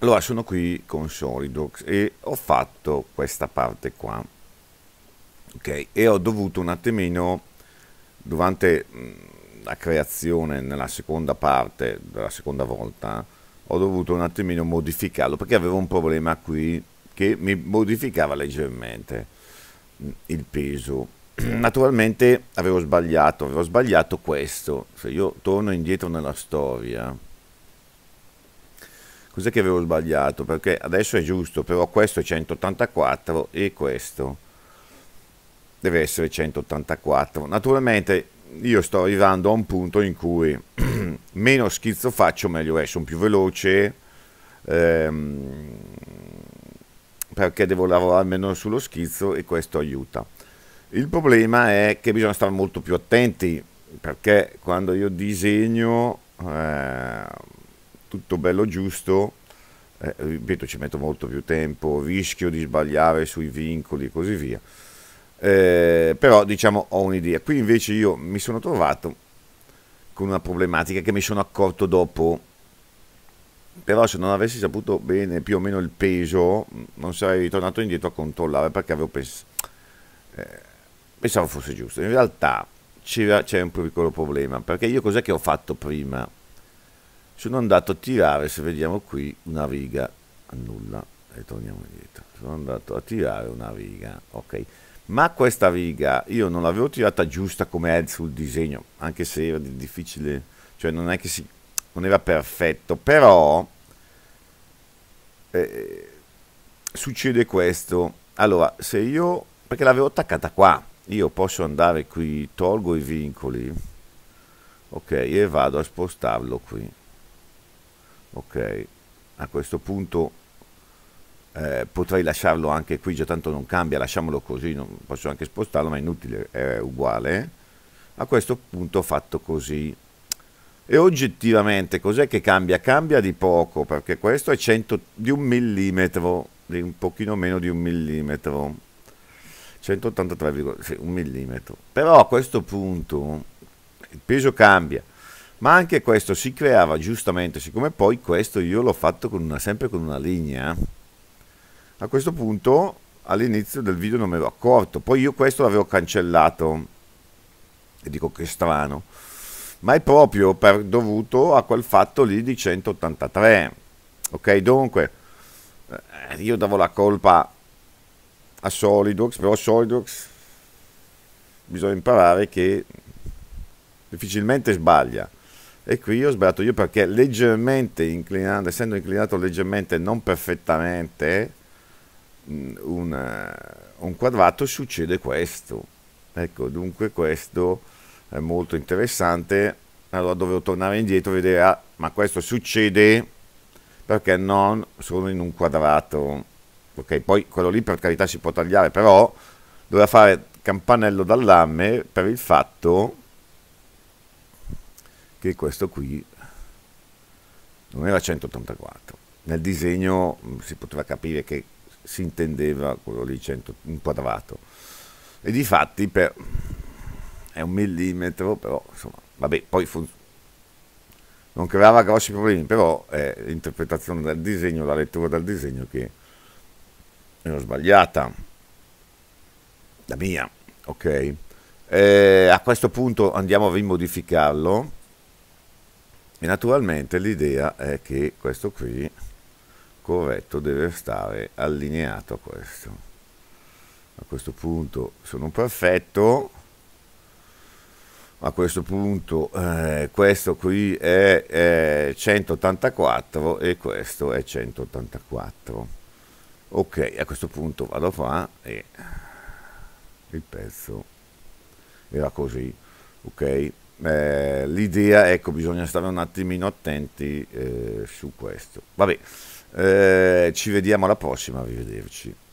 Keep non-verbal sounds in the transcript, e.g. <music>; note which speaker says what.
Speaker 1: Allora, sono qui con Solidox e ho fatto questa parte qua. Ok, e ho dovuto un attimino, durante la creazione, nella seconda parte, della seconda volta, ho dovuto un attimino modificarlo perché avevo un problema qui che mi modificava leggermente il peso. <clears throat> Naturalmente avevo sbagliato, avevo sbagliato questo. Se io torno indietro nella storia, cos'è che avevo sbagliato perché adesso è giusto però questo è 184 e questo deve essere 184 naturalmente io sto arrivando a un punto in cui <clears throat> meno schizzo faccio meglio è sono più veloce ehm, perché devo lavorare meno sullo schizzo e questo aiuta il problema è che bisogna stare molto più attenti perché quando io disegno eh, tutto bello giusto, eh, ripeto ci metto molto più tempo, rischio di sbagliare sui vincoli e così via, eh, però diciamo ho un'idea. Qui invece io mi sono trovato con una problematica che mi sono accorto dopo, però se non avessi saputo bene più o meno il peso non sarei tornato indietro a controllare perché avevo pens- eh, pensavo fosse giusto. In realtà c'era, un piccolo problema perché io cos'è che ho fatto prima? sono andato a tirare se vediamo qui una riga annulla e torniamo indietro sono andato a tirare una riga ok ma questa riga io non l'avevo tirata giusta come è sul disegno anche se era difficile cioè non è che si non era perfetto però eh, succede questo allora se io perché l'avevo attaccata qua io posso andare qui tolgo i vincoli ok e vado a spostarlo qui ok a questo punto eh, potrei lasciarlo anche qui già tanto non cambia lasciamolo così non, posso anche spostarlo ma è inutile è uguale a questo punto ho fatto così e oggettivamente cos'è che cambia? Cambia di poco perché questo è 100 di un millimetro, di un pochino meno di un millimetro, 183,1 un millimetro. Però a questo punto il peso cambia, ma anche questo si creava giustamente, siccome poi questo io l'ho fatto con una, sempre con una linea, a questo punto all'inizio del video non me l'ho accorto, poi io questo l'avevo cancellato e dico che strano, ma è proprio per, dovuto a quel fatto lì di 183, ok? Dunque, eh, io davo la colpa a SolidWorks, però SolidWorks bisogna imparare che difficilmente sbaglia e qui ho sbagliato io perché leggermente inclinando, essendo inclinato leggermente, non perfettamente, mm, un, eh, un quadrato succede questo. Ecco, dunque questo è molto interessante. Allora dovevo tornare indietro e vedere, ah, ma questo succede perché non sono in un quadrato. Ok, poi quello lì per carità si può tagliare, però doveva fare campanello d'allarme per il fatto che questo qui non era 184. Nel disegno mm, si poteva capire che si intendeva quello lì un quadrato. E di fatti per, è un millimetro, però insomma, vabbè, poi fun- non creava grossi problemi, però è l'interpretazione del disegno, la lettura del disegno che era sbagliata. La mia, ok? Eh, a questo punto andiamo a rimodificarlo e naturalmente l'idea è che questo qui corretto deve stare allineato a questo. A questo punto sono perfetto, a questo punto eh, questo qui è, è 184 e questo è 184. Ok, a questo punto vado qua e il pezzo era così, ok? eh, l'idea, ecco, bisogna stare un attimino attenti eh, su questo. Vabbè, eh, ci vediamo alla prossima, arrivederci.